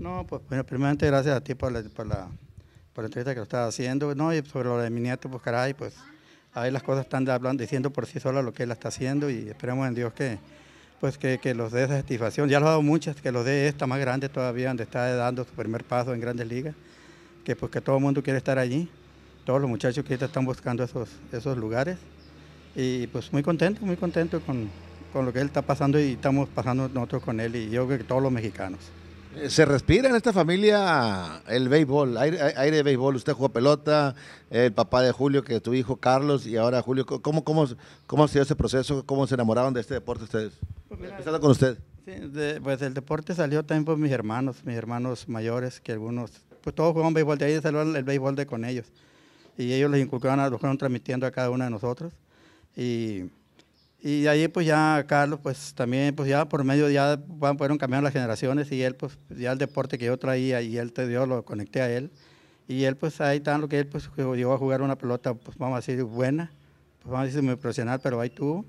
No, pues bueno, primeramente gracias a ti por la, entrevista que lo estás haciendo. No, y sobre lo de mi nieto, pues caray, pues ahí las cosas están hablando, diciendo por sí sola lo que él está haciendo y esperemos en Dios que pues que, los dé esa satisfacción. Ya lo ha dado muchas, que los dé esta más grande todavía, donde está dando su primer paso en grandes ligas, que pues que todo el mundo quiere estar allí, todos los muchachos que están buscando esos, lugares. Y pues muy contento, muy contento con, con lo que él está pasando y estamos pasando nosotros con él y yo creo que todos los mexicanos. Se respira en esta familia el béisbol, aire, aire, de béisbol. Usted jugó pelota, el papá de Julio, que tu hijo Carlos, y ahora Julio. ¿Cómo, cómo, cómo se ese proceso? ¿Cómo se enamoraron de este deporte ustedes? Pues con usted. pues el deporte salió también por mis hermanos, mis hermanos mayores, que algunos, pues todos jugaban béisbol, de ahí salió el, béisbol de con ellos. Y ellos les inculcaron, lo fueron transmitiendo a cada uno de nosotros. Y y de ahí pues ya Carlos pues también pues ya por medio ya fueron cambiando las generaciones y él pues ya el deporte que yo traía y él te dio lo conecté a él. Y él pues ahí tan lo que él pues llegó a jugar una pelota pues vamos a decir buena, pues vamos a decir muy profesional, pero ahí tuvo.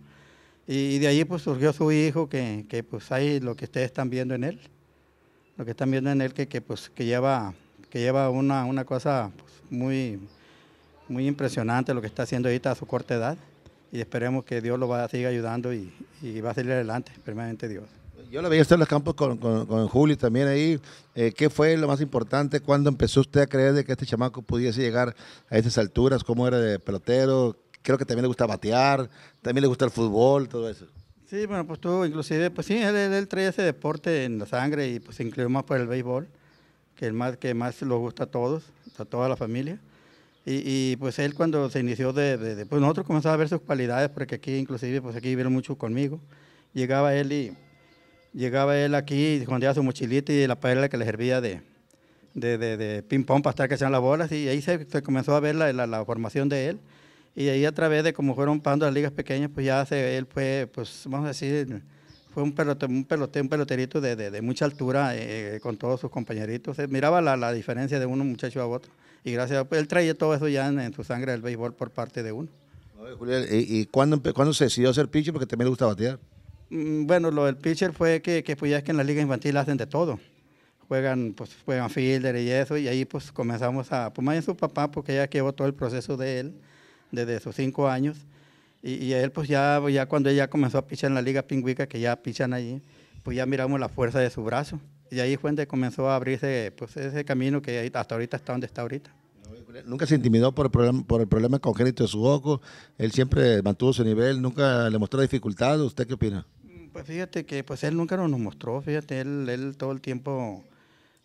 Y, de ahí pues surgió su hijo que, que, pues ahí lo que ustedes están viendo en él, lo que están viendo en él que, que pues que lleva, que lleva una, una cosa pues, muy, muy impresionante lo que está haciendo ahorita a su corta edad y esperemos que Dios lo va a seguir ayudando y, y va a salir adelante, primeramente Dios. Yo lo veía usted en los campos con, con, con Julio también ahí. Eh, ¿Qué fue lo más importante? cuando empezó usted a creer de que este chamaco pudiese llegar a estas alturas? ¿Cómo era de pelotero? Creo que también le gusta batear, también le gusta el fútbol, todo eso. Sí, bueno, pues tú inclusive, pues sí, él, él, traía ese deporte en la sangre y pues se incluyó más por el béisbol, que más que más lo gusta a todos, a toda la familia. Y, pues él cuando se inició, de, pues nosotros comenzamos a ver sus cualidades, porque aquí inclusive, pues aquí vivieron mucho conmigo. Llegaba él y llegaba él aquí, escondía su mochilita y la perla que le servía de, de, de ping-pong para estar que sean las bolas, y ahí se, comenzó a ver la, la, formación de él. Y ahí a través de cómo fueron pasando las ligas pequeñas, pues ya se, él fue, pues vamos a decir, fue un, pelote, un, un peloterito de, mucha altura eh, eh, con todos sus compañeritos. miraba la, la diferencia de uno muchacho a otro y gracias, pues él traía todo eso ya en, su sangre del béisbol por parte de uno. ver, Julián, ¿y, y cuándo, se decidió hacer pitcher? Porque también le gusta batear. Mm, bueno, lo del pitcher fue que, que pues ya es que en la liga infantil hacen de todo. Juegan, pues juegan fielder y eso, y ahí pues comenzamos a, pues más en su papá, porque ella llevó todo el proceso de él desde sus cinco años. Y, y, él, pues ya, ya cuando ella comenzó a pichar en la Liga Pingüica, que ya pichan allí, pues ya miramos la fuerza de su brazo. Y ahí fue donde comenzó a abrirse pues, ese camino que hasta ahorita está donde está ahorita. Nunca se intimidó por el, problema, por el problema congénito de su ojo. Él siempre mantuvo su nivel, nunca le mostró dificultad. ¿Usted qué opina? Pues fíjate que pues él nunca nos mostró, fíjate, él, él todo el tiempo,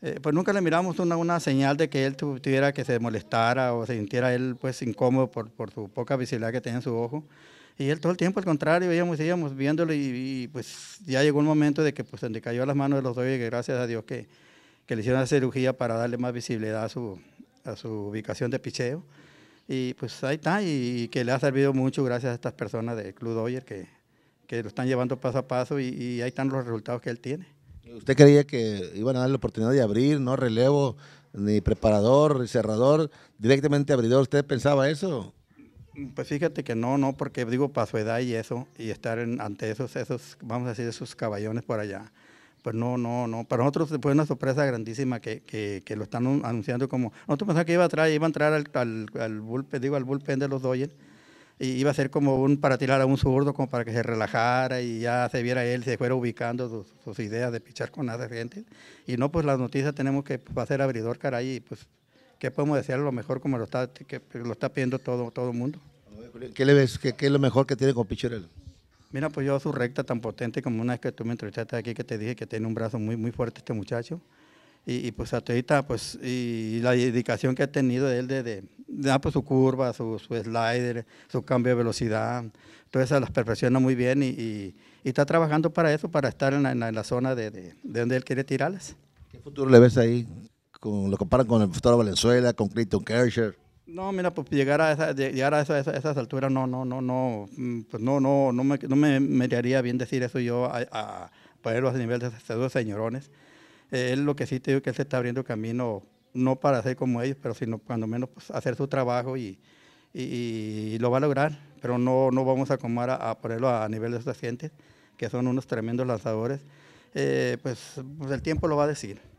eh, pues nunca le miramos una, una señal de que él tuviera que se molestara o se sintiera él pues incómodo por, por su poca visibilidad que tenía en su ojo. Y él todo el tiempo, al contrario, íbamos, íbamos viéndolo y, pues ya llegó un momento de que pues le cayó a las manos de los dos y que gracias a Dios que, que le hicieron la cirugía para darle más visibilidad a su, a su ubicación de picheo. Y pues ahí está, y, que le ha servido mucho gracias a estas personas del Club Doyer que, que lo están llevando paso a paso y, ahí están los resultados que él tiene. ¿Usted creía que iban a dar la oportunidad de abrir, no relevo, ni preparador, ni cerrador, directamente abridor? ¿Usted pensaba eso? Pues fíjate que no, no, porque digo para su edad y eso, y estar ante esos, esos, vamos a decir, esos caballones por allá. Pues no, no, no. Para nosotros fue una sorpresa grandísima que, lo están anunciando como. Nosotros pensamos que iba a, entrar, iba a entrar al, al, bullpen, digo, al bullpen de los Doyle, y iba a ser como un para tirar a un zurdo, como para que se relajara y ya se viera él, se fuera ubicando sus, ideas de pichar con esa gente. Y no, pues las noticias tenemos que pues, va a ser abridor, caray, y pues ¿qué podemos desear lo mejor como lo está, que lo está pidiendo todo, todo el mundo? ¿Qué le ves? ¿Qué, es lo mejor que tiene con Pichurel? Mira, pues yo su recta tan potente como una vez que tú me entrevistaste aquí, que te dije que tiene un brazo muy, muy fuerte este muchacho. Y, pues hasta pues, y, la dedicación que ha tenido él de, de, ah, pues, su curva, su, slider, su cambio de velocidad, todas eso las perfecciona muy bien y, está trabajando para eso, para estar en la, zona de, de, de donde él quiere tirarlas. ¿Qué futuro le ves ahí? lo comparan con el futuro Valenzuela, con Clinton Kershaw? No, mira, pues llegar a, llegar a esas alturas no, no, no, no, mm, pues no, no, no me, no me miraría bien decir eso yo a, a ponerlo a nivel de esos señorones. Eh, él lo que sí te digo que él se está abriendo camino, no para ser como ellos, pero sino cuando menos pues, hacer su trabajo y, y, lo va a lograr. Pero no, no vamos a comar a, ponerlo a, nivel de esos asientes, que son unos tremendos lanzadores. Eh, pues, pues el tiempo lo va a decir.